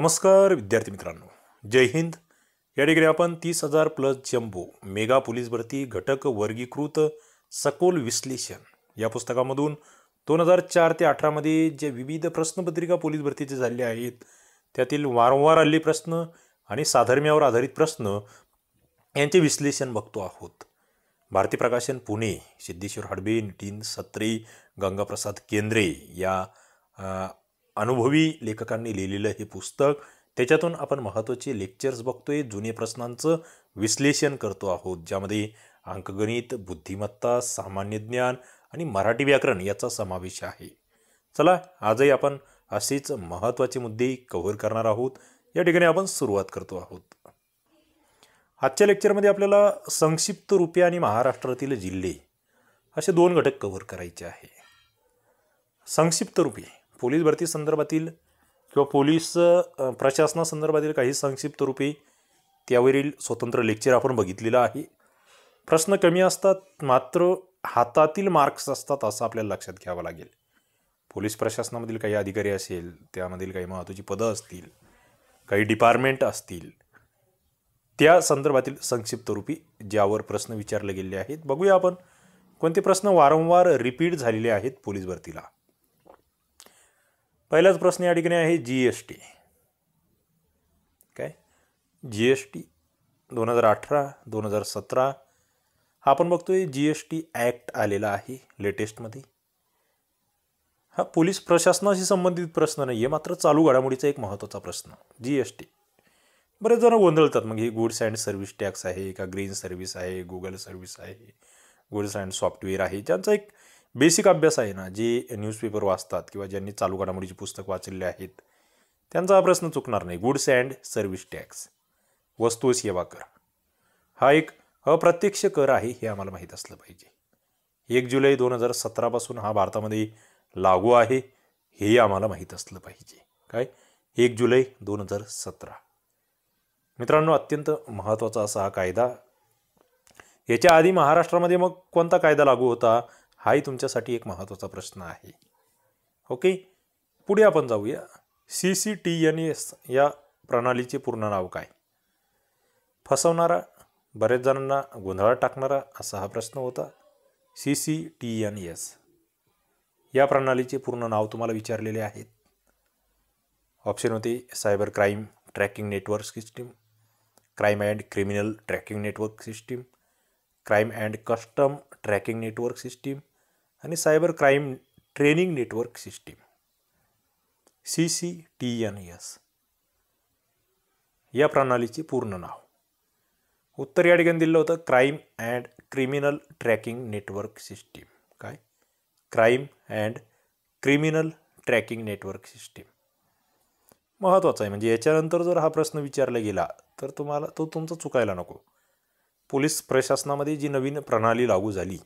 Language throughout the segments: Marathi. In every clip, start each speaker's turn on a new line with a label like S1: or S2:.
S1: नमस्कार विद्यार्थी मित्रांनो जय हिंद या ठिकाणी आपण तीस हजार प्लस जम्बो मेगा पोलीस भरती घटक वर्गीकृत सखोल विश्लेषण या पुस्तकामधून दोन हजार चार ते अठरामध्ये जे विविध प्रश्नपत्रिका पोलीस भरतीचे झाले आहेत त्यातील वारंवार आलेले प्रश्न आणि साधर्म्यावर आधारित प्रश्न यांचे विश्लेषण बघतो आहोत भारती प्रकाशन पुणे सिद्धेश्वर हडबे नितीन सत्रे गंगाप्रसाद केंद्रे या अनुभवी लेखकांनी लिहिलेलं हे पुस्तक त्याच्यातून आपण महत्त्वाचे लेक्चर्स बघतोय जुने प्रश्नांचं विश्लेषण करतो आहोत ज्यामध्ये अंकगणित बुद्धिमत्ता सामान्य ज्ञान आणि मराठी व्याकरण याचा समावेश आहे चला आजही आपण असेच महत्त्वाचे मुद्दे कव्हर करणार आहोत या ठिकाणी आपण सुरुवात करतो आहोत आजच्या लेक्चरमध्ये आपल्याला संक्षिप्त रूपे आणि महाराष्ट्रातील जिल्हे असे दोन घटक कव्हर करायचे आहे संक्षिप्त रूपे पोलीस भरती संदर्भातील किंवा पोलीस प्रशासनासंदर्भातील काही संक्षिप्त रूपे त्यावरील स्वतंत्र लेक्चर आपण बघितलेलं आहे प्रश्न कमी असतात मात्र हातातील मार्क्स असतात असं आपल्याला लक्षात घ्यावं लागेल पोलीस प्रशासनामधील काही अधिकारी असेल त्यामधील काही महत्त्वाची पदं असतील काही डिपार्टमेंट असतील त्या संदर्भातील संक्षिप्त रूपी ज्यावर प्रश्न विचारले गेलेले आहेत बघूया आपण कोणते प्रश्न वारंवार रिपीट झालेले आहेत पोलीस भरतीला पहिलाच प्रश्न या ठिकाणी आहे जी एस टी काय जी एस टी दोन हजार अठरा दोन हजार सतरा हा आपण बघतोय जी एस टी ॲक्ट आलेला आहे लेटेस्टमध्ये हा पोलीस प्रशासनाशी संबंधित प्रश्न नाही आहे मात्र चालू घडामोडीचा एक महत्त्वाचा प्रश्न जी एस टी बरेच जण गोंधळतात मग ही गुड्स अँड सर्व्हिस टॅक्स आहे का ग्रीन सर्व्हिस आहे गुगल सर्व्हिस आहे गुड्स अँड सॉफ्टवेअर आहे ज्यांचा एक बेसिक अभ्यास आहे ना जे न्यूजपेपर वाचतात किंवा ज्यांनी चालू घडामोडीची पुस्तक वाचलेली आहेत त्यांचा हा प्रश्न चुकणार नाही गुड्स अँड सर्व्हिस टॅक्स वस्तू सेवा कर हा एक अप्रत्यक्ष कर आहे हे आम्हाला माहीत असलं पाहिजे एक जुलै दोन हजार सतरापासून हा भारतामध्ये लागू आहे हे आम्हाला माहीत असलं पाहिजे काय एक जुलै दोन हजार सतरा मित्रांनो अत्यंत महत्त्वाचा असा हा कायदा याच्या आधी महाराष्ट्रामध्ये मग कोणता कायदा लागू होता हाही तुमच्यासाठी एक महत्त्वाचा प्रश्न आहे ओके पुढे आपण जाऊया C C T N S या प्रणालीचे पूर्ण नाव काय फसवणारा बरेच जणांना गोंधळात टाकणारा असा हा प्रश्न होता C C T N S या प्रणालीचे पूर्ण नाव तुम्हाला विचारलेले आहेत ऑप्शन होते cyber crime tracking network system crime and criminal tracking network system crime and custom tracking network system आणि cyber crime training network system C C T N S या प्रणालीचे पूर्ण नाव उत्तर या ठिकाणी दिलं होतं crime and criminal tracking network system काय crime and criminal tracking network system महत्त्वाचं आहे म्हणजे याच्यानंतर जर हा प्रश्न विचारला गेला तर तुम्हाला तो तुमचा चुकायला नको पोलीस प्रशासनामध्ये जी नवीन प्रणाली लागू झाली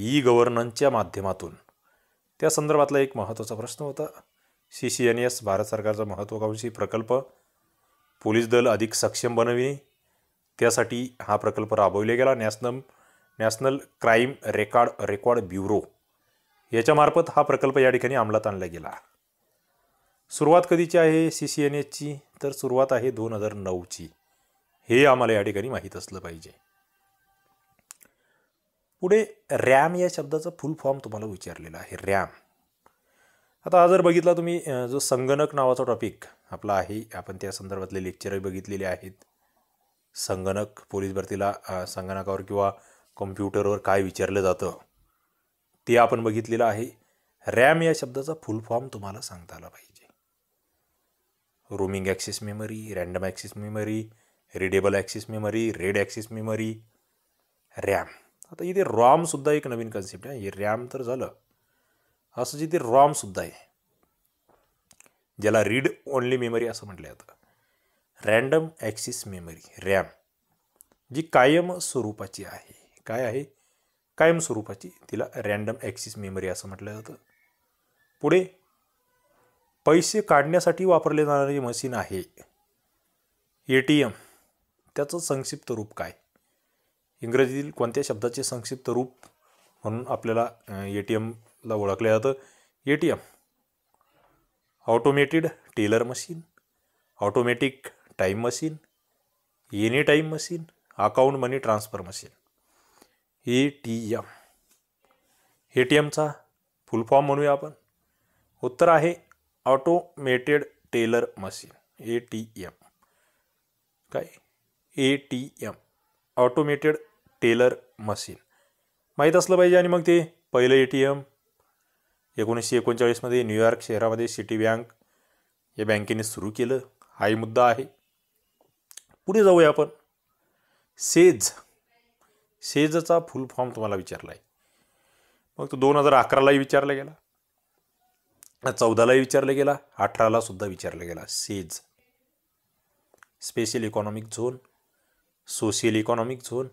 S1: ई गव्हर्नन्सच्या माध्यमातून त्या संदर्भातला एक महत्त्वाचा प्रश्न होता C C N S Bharat सरकारचा महत्त्वाकांक्षी प्रकल्प पोलीस दल अधिक सक्षम बनविणे त्यासाठी हा प्रकल्प राबवला गेला national national crime record record bureau याच्यामार्फत हा प्रकल्प या ठिकाणी अंमलात आणला गेला सुरुवात कधीची आहे सी सी एन एसची तर सुरुवात आहे दोन हजार नऊची हे आम्हाला या ठिकाणी माहीत असलं पाहिजे पुढे रॅम या शब्दाचा फुल फॉर्म तुम्हाला विचारलेला आहे रॅम आता हा जर बघितला तुम्ही जो संगणक नावाचा टॉपिक आपला आहे आपण त्या संदर्भातले लेक्चरही बघितलेले आहेत संगणक पोलीस भरतीला संगणकावर किंवा कॉम्प्युटरवर काय विचारलं जातं ते आपण बघितलेलं आहे रॅम या शब्दाचा फुल फॉर्म तुम्हाला सांगता आला पाहिजे roaming access memory random access memory readable access memory read access memory RAM आता इथे रॉमसुद्धा एक नवीन कन्सेप्ट आहे हे रॅम तर झालं असं जिथे रॉमसुद्धा आहे ज्याला रीड ओनली मेमरी असं म्हटलं जातं रॅन्डम ॲक्सिस मेमरी रॅम जी कायम स्वरूपाची आहे काय आहे कायम स्वरूपाची तिला रँडम ॲक्सिस मेमरी असं म्हटलं जातं पुढे पैसे काढण्यासाठी वापरले जाणारे मशीन आहे ए टी एम त्याचं संक्षिप्त रूप काय इंग्रजीतील कोणत्या शब्दाचे संक्षिप्त रूप म्हणून आपल्याला ए टी एमला ओळखलं जातं A T M automated teller machine automatic time machine any time machine account money transfer machine A T M A T एमचा फुल फॉर्म म्हणूया आपण उत्तर आहे automated teller machine A T M काय A T M automated teller machine माहीत असलं पाहिजे आणि मग ते पहिलं ए टी एम एकोणीसशे एकोणचाळीसमध्ये न्यूयॉर्क शहरामध्ये सिटी बँक या बँकेने सुरू केलं हाही मुद्दा आहे पुढे जाऊया आपण सेज सेजचा फुल फॉर्म तुम्हाला विचारला आहे मग तो दोन हजार अकरालाही विचारला गेला चौदालाही विचारला गेला अठराला सुद्धा विचारला गेला SEZ special economic zone social economic zone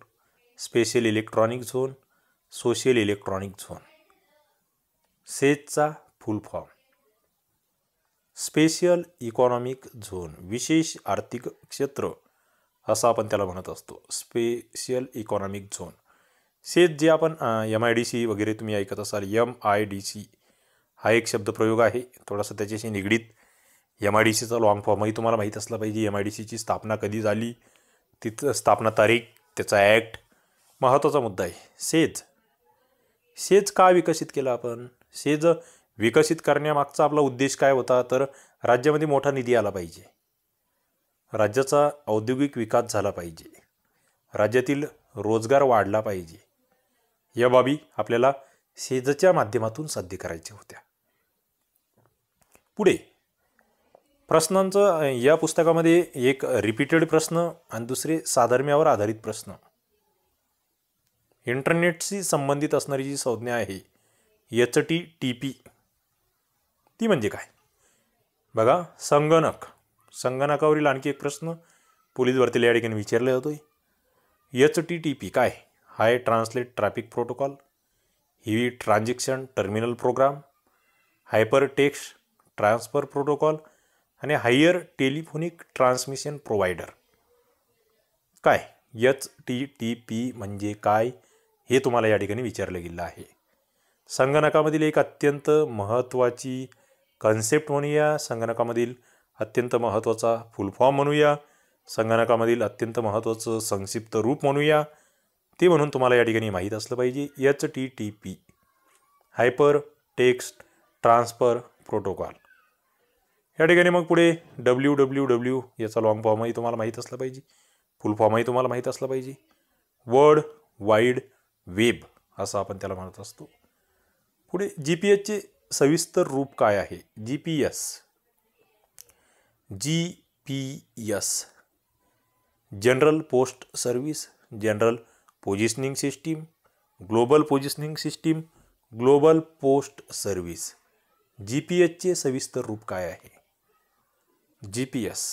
S1: special electronic zone social electronic zone सेजचा full form special economic zone विशेष आर्थिक क्षेत्र असं आपण त्याला म्हणत असतो स्पेशल इकॉनॉमिक झोन सेज जे आपण एम आय डी सी वगैरे तुम्ही ऐकत असाल एम आय डी सी हा एक शब्दप्रयोग आहे थोडासा त्याच्याशी निगडीत एम आय डी सीचा लाँग फॉर्मही तुम्हाला माहीत असला पाहिजे एम आय डी सीची स्थापना कधी झाली तिथं स्थापना तारीख त्याचा ॲक्ट महत्त्वाचा मुद्दा आहे सेज सेज का विकसित केला आपण सेज विकसित करण्यामागचा आपला उद्देश काय होता तर राज्यामध्ये मोठा निधी आला पाहिजे राज्याचा औद्योगिक विकास झाला पाहिजे राज्यातील रोजगार वाढला पाहिजे या बाबी आपल्याला सेजच्या माध्यमातून साध्य करायच्या होत्या पुढे प्रश्नांचं या पुस्तकामध्ये एक रिपीटेड प्रश्न आणि दुसरे साधर्म्यावर आधारित प्रश्न इंटरनेटशी संबंधित असणारी जी संज्ञा आहे एच टी टी पी ती म्हणजे काय बघा संगणक संगणकावरील आणखी एक प्रश्न पोलीस या ठिकाणी विचारले जातो आहे एच टी टी पी काय हाय ट्रान्सलेट ट्रॅफिक प्रोटोकॉल ही transaction terminal program hypertext transfer protocol आणि हायर टेलिफोनिक ट्रान्समिशन प्रोव्हायडर काय एच टी टी पी म्हणजे काय हे तुम्हाला या ठिकाणी विचारलं गेलं आहे संगणकामधील एक अत्यंत महत्त्वाची कन्सेप्ट म्हणूया संगणकामधील अत्यंत महत्त्वाचा फुलफॉर्म म्हणूया संगणकामधील अत्यंत महत्त्वाचं संक्षिप्त रूप म्हणूया ते म्हणून तुम्हाला या ठिकाणी माहीत असलं पाहिजे H T T P hypertext transfer protocol या ठिकाणी मग पुढे डब्ल्यू डब्ल्यू डब्ल्यू याचा लॉंग फॉर्मही तुम्हाला माहीत असलं पाहिजे फुल फॉर्मही तुम्हाला माहीत असलं पाहिजे वर्ड वाईड वेब असं आपण त्याला म्हणत असतो पुढे जी पी एसचे सविस्तर रूप काय आहे G P S G P S general post service general positioning system global positioning system global post service G P एसचे सविस्तर रूप काय आहे G P S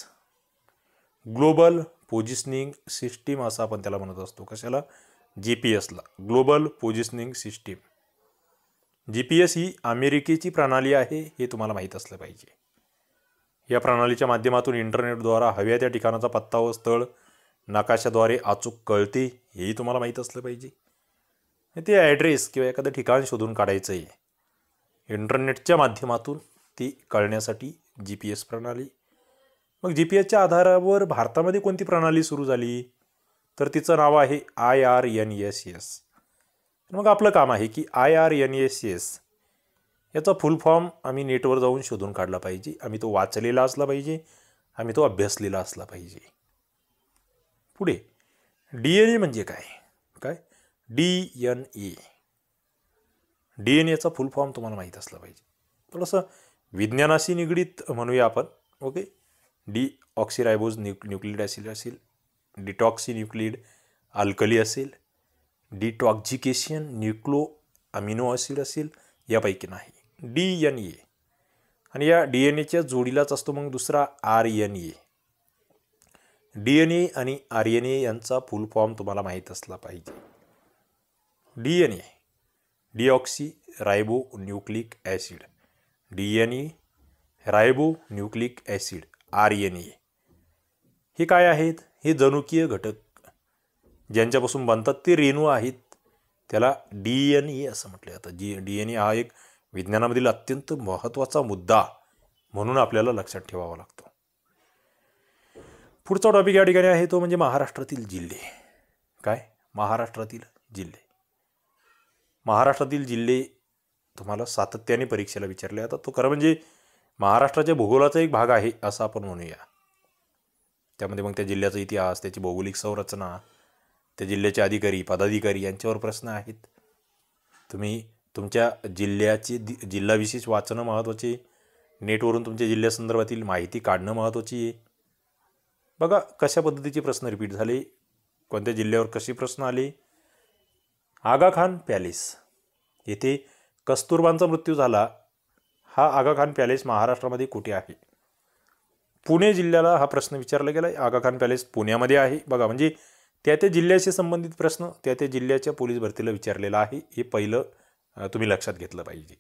S1: global positioning system असं आपण त्याला म्हणत असतो कशाला जी पी एसला global positioning system G P S ही अमेरिकेची प्रणाली आहे हे तुम्हाला माहीत असलं पाहिजे या प्रणालीच्या माध्यमातून इंटरनेटद्वारा हव्या त्या ठिकाणाचा पत्ता व स्थळ नकाशाद्वारे अचूक कळते हेही तुम्हाला माहीत असलं पाहिजे ते ॲड्रेस किंवा एखादं ठिकाण शोधून काढायचं आहे इंटरनेटच्या माध्यमातून ती कळण्यासाठी जी पी एस प्रणाली मग जी पी एसच्या आधारावर भारतामध्ये कोणती प्रणाली सुरू झाली तर तिचं नाव आहे I R N S S मग आपलं काम आहे की I R N S S याचा फुल फॉर्म आम्ही नेटवर जाऊन शोधून काढला पाहिजे आम्ही तो वाचलेला असला पाहिजे आम्ही तो अभ्यासलेला असला पाहिजे पुढे डी एन ए म्हणजे काय काय D N A D N एचा फुल फॉर्म तुम्हाला माहीत असला पाहिजे थोडंसं विज्ञानाशी निगडीत म्हणूया आपण okay deoxyribose new nucleic acid असेल डिटॉक्सी न्यूक्लिड अल्कली असेल डिटॉक्झिकेशियन न्यूक्लो अमिनो ॲसिड असेल यापैकी नाही डी एन ए आणि या डी एन एच्या जोडीलाच असतो मग दुसरा R N A D N A आणि आर एन ए यांचा फुल फॉर्म तुम्हाला माहीत असला पाहिजे D N A रायबो nucleic acid D N A रायबो nucleic acid R N A हे काय आहेत हे जनुकीय घटक ज्यांच्यापासून बनतात ते रेणू आहेत त्याला डी एन ए असं म्हटलं जातं जी डी एन ए हा एक विज्ञानामधील अत्यंत महत्त्वाचा मुद्दा म्हणून आपल्याला लक्षात ठेवावा लागतो पुढचा टॉपिक या ठिकाणी आहे तो म्हणजे महाराष्ट्रातील जिल्हे काय महाराष्ट्रातील जिल्हे महाराष्ट्रातील जिल्हे तुम्हाला सातत्याने परीक्षेला विचारले जातात तो खरं म्हणजे महाराष्ट्राच्या भूगोलाचा एक भाग आहे असं आपण म्हणूया त्यामध्ये मग त्या जिल्ह्याचा इतिहास त्याची भौगोलिक संरचना त्या जिल्ह्याचे अधिकारी पदाधिकारी यांच्यावर प्रश्न आहेत तुम्ही तुमच्या जिल्ह्याची दि जिल्हाविशेष वाचणं महत्त्वाचे नेटवरून तुमच्या जिल्ह्यासंदर्भातील माहिती काढणं महत्त्वाची आहे बघा कशा पद्धतीचे प्रश्न रिपीट झाले कोणत्या जिल्ह्यावर कसे प्रश्न आले आगा खान पॅलेस येथे कस्तुरबांचा मृत्यू झाला हा आगा खान पॅलेस महाराष्ट्रामध्ये कुठे आहे पुणे जिल्ह्याला हा प्रश्न विचारला गेला आगा खान पॅलेस पुण्यामध्ये आहे बघा म्हणजे त्या त्या जिल्ह्याशी संबंधित प्रश्न त्या त्या जिल्ह्याच्या पोलीस भरतीला विचारलेला आहे हे पहिलं तुम्ही लक्षात घेतलं पाहिजे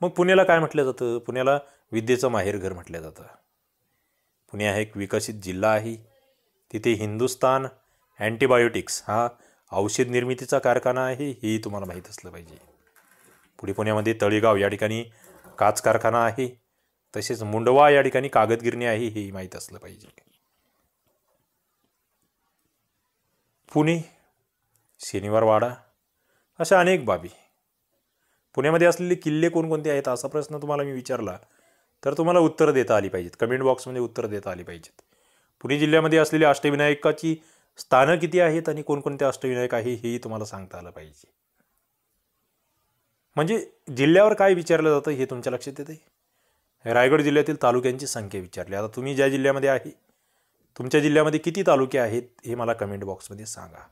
S1: मग पुण्याला काय म्हटलं जातं पुण्याला विद्येचं माहेरघर म्हटलं जातं पुणे हा एक विकसित जिल्हा आहे तिथे हिंदुस्तान अँटीबायोटिक्स हा औषध निर्मितीचा कारखाना आहे हेही तुम्हाला माहीत असलं पाहिजे पुढे पुण्यामध्ये तळेगाव या ठिकाणी काच कारखाना आहे तसेच मुंडवा या ठिकाणी कागदगिरणी आहे हे माहीत असलं पाहिजे पुणे शनिवारवाडा अशा अनेक बाबी पुण्यामध्ये असलेले किल्ले कोणकोणते आहेत असा प्रश्न तुम्हाला मी विचारला तर तुम्हाला उत्तरं देता आली पाहिजेत कमेंट बॉक्समध्ये उत्तर देता आली पाहिजेत पुणे जिल्ह्यामध्ये असलेली अष्टविनायकाची स्थानं किती आहेत आणि कोणकोणते अष्टविनायक आहे हेही तुम्हाला सांगता आलं पाहिजे म्हणजे जिल्ह्यावर काय विचारलं जातं हे तुमच्या लक्षात येते रायगड जिल्ह्यातील तालुक्यांची संख्या विचारली आता तुम्ही ज्या जिल्ह्यामध्ये आहे तुमच्या जिल्ह्यामध्ये किती तालुके आहेत हे मला कमेंट बॉक्समध्ये सांगा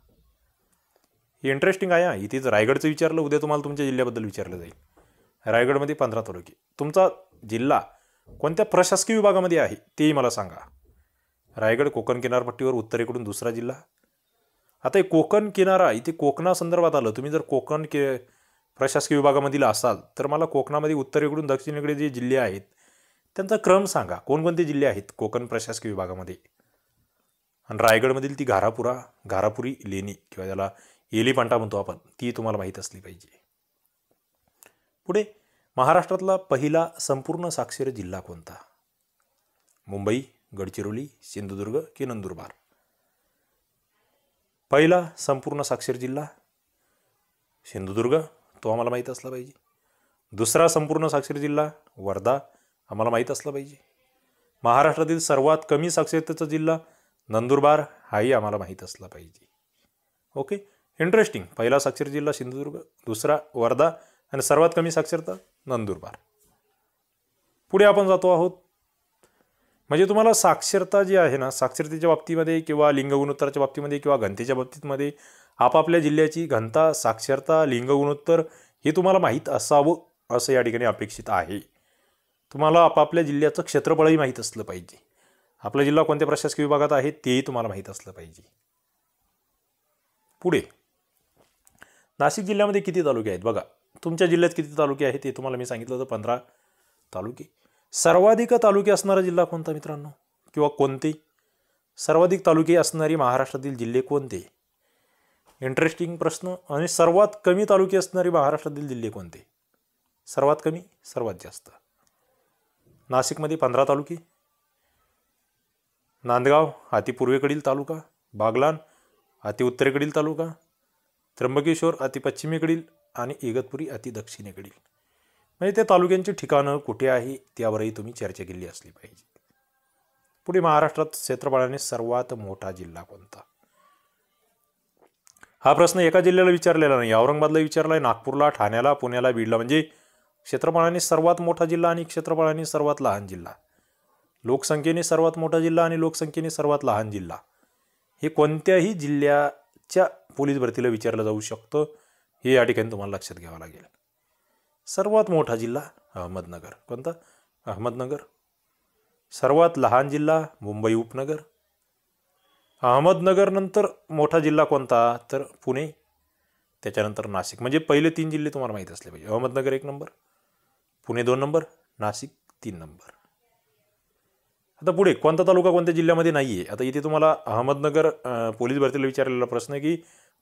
S1: हे इंटरेस्टिंग आहे इथेच रायगडचं विचारलं उद्या तुम्हाला तुमच्या जिल्ह्याबद्दल विचारलं जाईल रायगडमध्ये पंधरा तालुके तुमचा जिल्हा कोणत्या प्रशासकीय विभागामध्ये आहे तेही मला सांगा रायगड कोकण किनारपट्टीवर उत्तरेकडून दुसरा जिल्हा आता हे कोकण किनारा इथे कोकणासंदर्भात आलं तुम्ही जर कोकण के प्रशासकीय विभागामधील असाल तर मला कोकणामध्ये उत्तरेकडून दक्षिणेकडे जे जिल्हे आहेत त्यांचा क्रम सांगा कोणकोणते जिल्हे आहेत कोकण प्रशासकीय विभागामध्ये आणि रायगडमधील ती घारापुरा घारापुरी लेणी किंवा ज्याला एलिपांटा म्हणतो आपण ती तुम्हाला माहीत असली पाहिजे पुढे महाराष्ट्रातला पहिला संपूर्ण साक्षर जिल्हा कोणता मुंबई गडचिरोली सिंधुदुर्ग की नंदुरबार पहिला संपूर्ण साक्षर जिल्हा सिंधुदुर्ग तो आम्हाला माहीत असला पाहिजे दुसरा संपूर्ण साक्षर जिल्हा वर्धा आम्हाला माहीत असलं पाहिजे महाराष्ट्रातील सर्वात कमी साक्षरतेचा जिल्हा नंदुरबार हाही आम्हाला माहीत असला पाहिजे ओके इंटरेस्टिंग पहिला साक्षर जिल्हा सिंधुदुर्ग दुसरा वर्धा आणि सर्वात कमी साक्षरता नंदुरबार पुढे आपण जातो आहोत म्हणजे तुम्हाला साक्षरता जी आहे ना साक्षरतेच्या बाबतीमध्ये किंवा लिंगगुणोत्तराच्या बाबतीमध्ये किंवा घनतेच्या बाबतीमध्ये आपापल्या जिल्ह्याची घनता साक्षरता लिंगगुणोत्तर हे तुम्हाला माहीत असावं असं या ठिकाणी अपेक्षित आहे तुम्हाला आपापल्या जिल्ह्याचं क्षेत्रफळही माहीत असलं पाहिजे आपला जिल्हा कोणत्या प्रशासकीय विभागात आहे तेही तुम्हाला माहीत असलं पाहिजे पुढे नाशिक जिल्ह्यामध्ये किती तालुके आहेत बघा तुमच्या जिल्ह्यात किती तालुके आहेत ते तुम्हाला मी सांगितलं होतं पंधरा तालुके सर्वाधिक तालुके असणारा जिल्हा कोणता मित्रांनो किंवा कोणते सर्वाधिक तालुके असणारी महाराष्ट्रातील जिल्हे कोणते इंटरेस्टिंग प्रश्न आणि सर्वात कमी तालुके असणारी महाराष्ट्रातील जिल्हे कोणते सर्वात कमी सर्वात जास्त नाशिकमध्ये पंधरा तालुके नांदगाव अति पूर्वेकडील तालुका बागलान अति उत्तरेकडील तालुका त्र्यंबकेश्वर अति पश्चिमेकडील आणि इगतपुरी अति दक्षिणेकडील म्हणजे त्या तालुक्यांची ठिकाणं कुठे आहे त्यावरही तुम्ही चर्चा केली असली पाहिजे पुढे महाराष्ट्रात क्षेत्रफळाने सर्वात मोठा जिल्हा कोणता हा प्रश्न एका जिल्ह्याला विचारलेला नाही औरंगाबादला विचारला आहे नागपूरला ठाण्याला पुण्याला बीडला म्हणजे क्षेत्रफळाने सर्वात मोठा जिल्हा आणि क्षेत्रफळाने सर्वात लहान जिल्हा लोकसंख्येने सर्वात मोठा जिल्हा आणि लोकसंख्येने सर्वात लहान जिल्हा हे कोणत्याही जिल्ह्याच्या पोलीस भरतीला विचारलं जाऊ शकतं हे या ठिकाणी तुम्हाला लक्षात घ्यावं लागेल सर्वात मोठा जिल्हा अहमदनगर कोणता अहमदनगर सर्वात लहान जिल्हा मुंबई उपनगर अहमदनगरनंतर मोठा जिल्हा कोणता तर पुणे त्याच्यानंतर नाशिक म्हणजे पहिले तीन जिल्हे तुम्हाला माहीत असले पाहिजे अहमदनगर एक नंबर पुणे दोन नंबर नाशिक तीन नंबर आता पुढे कोणता तालुका कोणत्या जिल्ह्यामध्ये नाही आहे आता इथे तुम्हाला अहमदनगर पोलीस भरतीला विचारलेला प्रश्न आहे की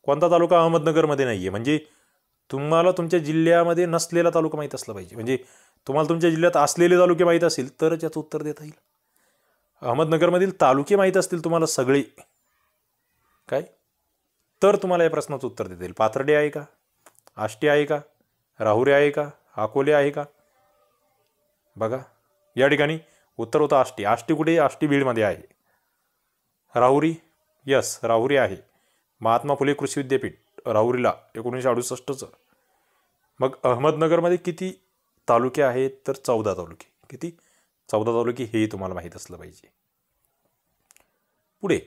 S1: कोणता तालुका अहमदनगरमध्ये नाही आहे म्हणजे तुम्हाला तुमच्या जिल्ह्यामध्ये नसलेला तालुका माहीत असला पाहिजे म्हणजे तुम्हाला तुमच्या जिल्ह्यात असलेले तालुके माहीत असतील तरच याचं उत्तर देता येईल अहमदनगरमधील तालुके माहीत असतील तुम्हाला सगळे काय तर तुम्हाला या प्रश्नाचं उत्तर देता येईल पाथर्डे आहे का आष्टे आहे का राहुरे आहे का अकोले आहे का बघा या ठिकाणी उत्तर होतं आष्टी आष्टी कुठे आष्टी बीडमध्ये आहे राहुरी यस राहुरी आहे महात्मा फुले कृषी विद्यापीठ राहुरीला एकोणीसशे अडुसष्टचं मग अहमदनगरमध्ये किती तालुके आहेत तर चौदा तालुके किती चौदा तालुके हेही तुम्हाला माहीत असलं पाहिजे पुढे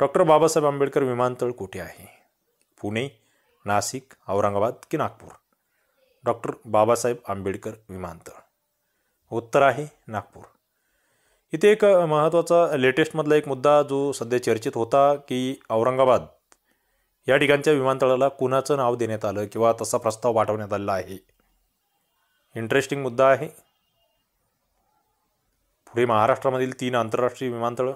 S1: डॉक्टर बाबासाहेब आंबेडकर विमानतळ कुठे आहे पुणे नाशिक औरंगाबाद की नागपूर डॉक्टर बाबासाहेब आंबेडकर विमानतळ उत्तर आहे नागपूर इथे एक महत्त्वाचा लेटेस्टमधला एक मुद्दा जो सध्या चर्चित होता की औरंगाबाद या ठिकाणच्या विमानतळाला कुणाचं नाव देण्यात आलं किंवा तसा प्रस्ताव पाठवण्यात आलेला आहे इंटरेस्टिंग मुद्दा आहे पुढे महाराष्ट्रामधील तीन आंतरराष्ट्रीय विमानतळं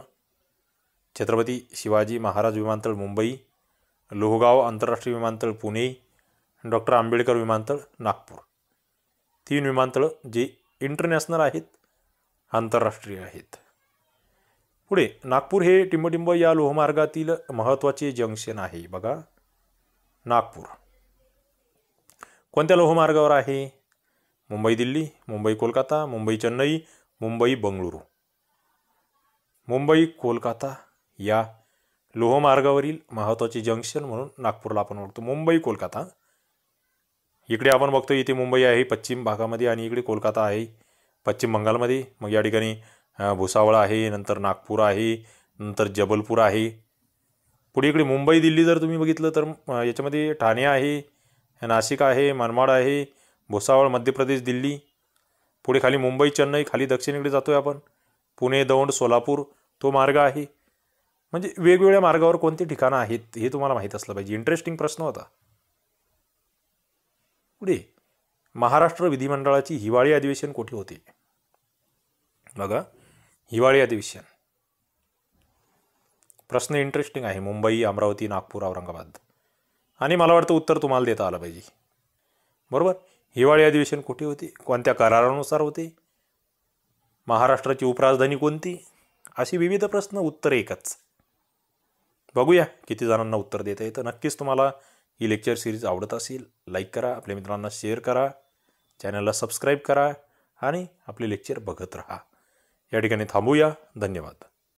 S1: छत्रपती शिवाजी महाराज विमानतळ मुंबई लोहगाव आंतरराष्ट्रीय विमानतळ पुणे डॉक्टर आंबेडकर विमानतळ नागपूर तीन विमानतळं जे इंटरनॅशनल आहेत आंतरराष्ट्रीय आहेत पुढे नागपूर हे टिंबटिंब या लोहमार्गातील महत्त्वाचे जंक्शन आहे बघा नागपूर कोणत्या लोहमार्गावर आहे मुंबई दिल्ली मुंबई कोलकाता मुंबई चेन्नई मुंबई बंगळुरू मुंबई कोलकाता या लोहमार्गावरील महत्त्वाचे जंक्शन म्हणून नागपूरला आपण ओळखतो मुंबई कोलकाता इकडे आपण बघतो इथे मुंबई आहे पश्चिम भागामध्ये आणि इकडे कोलकाता आहे पश्चिम बंगालमध्ये मग या ठिकाणी भुसावळ आहे नंतर नागपूर आहे नंतर जबलपूर आहे पुढे इकडे मुंबई दिल्ली जर तुम्ही बघितलं तर याच्यामध्ये ठाणे आहे नाशिक आहे मनमाड आहे भुसावळ मध्य प्रदेश दिल्ली पुढे खाली मुंबई चेन्नई खाली दक्षिणेकडे जातो आहे आपण पुणे दौंड सोलापूर तो मार्ग आहे म्हणजे वेगवेगळ्या मार्गावर कोणती ठिकाणं आहेत हे तुम्हाला माहीत असलं पाहिजे इंटरेस्टिंग प्रश्न होता पुढे महाराष्ट्र विधिमंडळाची हिवाळी अधिवेशन कोठे होते बघा हिवाळी अधिवेशन प्रश्न इंटरेस्टिंग आहे मुंबई अमरावती नागपूर औरंगाबाद आणि मला वाटतं उत्तर तुम्हाला देता आलं पाहिजे बरोबर हिवाळी अधिवेशन कुठे होते कोणत्या करारानुसार होते महाराष्ट्राची उपराजधानी कोणती अशी विविध प्रश्न उत्तर एकच बघूया किती जणांना उत्तर देता येतं नक्कीच तुम्हाला ही लेक्चर सिरीज आवडत असेल लाईक करा आपल्या मित्रांना शेअर करा चॅनलला सबस्क्राईब करा आणि आपले लेक्चर बघत राहा या ठिकाणी थांबूया धन्यवाद